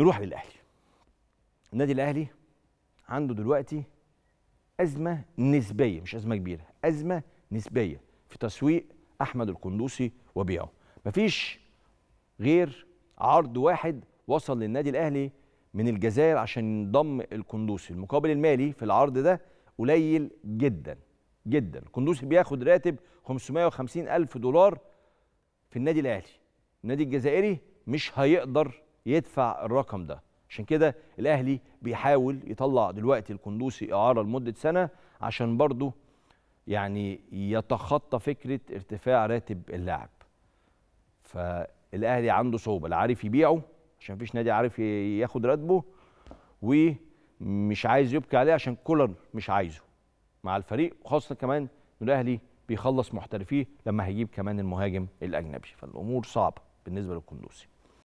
نروح للاهلي النادي الاهلي عنده دلوقتي ازمه نسبيه مش ازمه كبيره ازمه نسبيه في تسويق احمد القندوسي وبيعه مفيش غير عرض واحد وصل للنادي الاهلي من الجزائر عشان ينضم القندوسي المقابل المالي في العرض ده قليل جدا جدا القندوسي بياخد راتب 550 ألف دولار في النادي الأهلي النادي الجزائري مش هيقدر يدفع الرقم ده عشان كده الاهلي بيحاول يطلع دلوقتي القندوسي اعاره لمده سنه عشان برضه يعني يتخطى فكره ارتفاع راتب اللاعب فالاهلي عنده صعوبه لا عارف يبيعه عشان مفيش نادي عارف ياخد راتبه ومش عايز يبكي عليه عشان كولر مش عايزه مع الفريق وخاصه كمان ان الاهلي بيخلص محترفيه لما هيجيب كمان المهاجم الاجنبي فالامور صعبه بالنسبه للقندوسي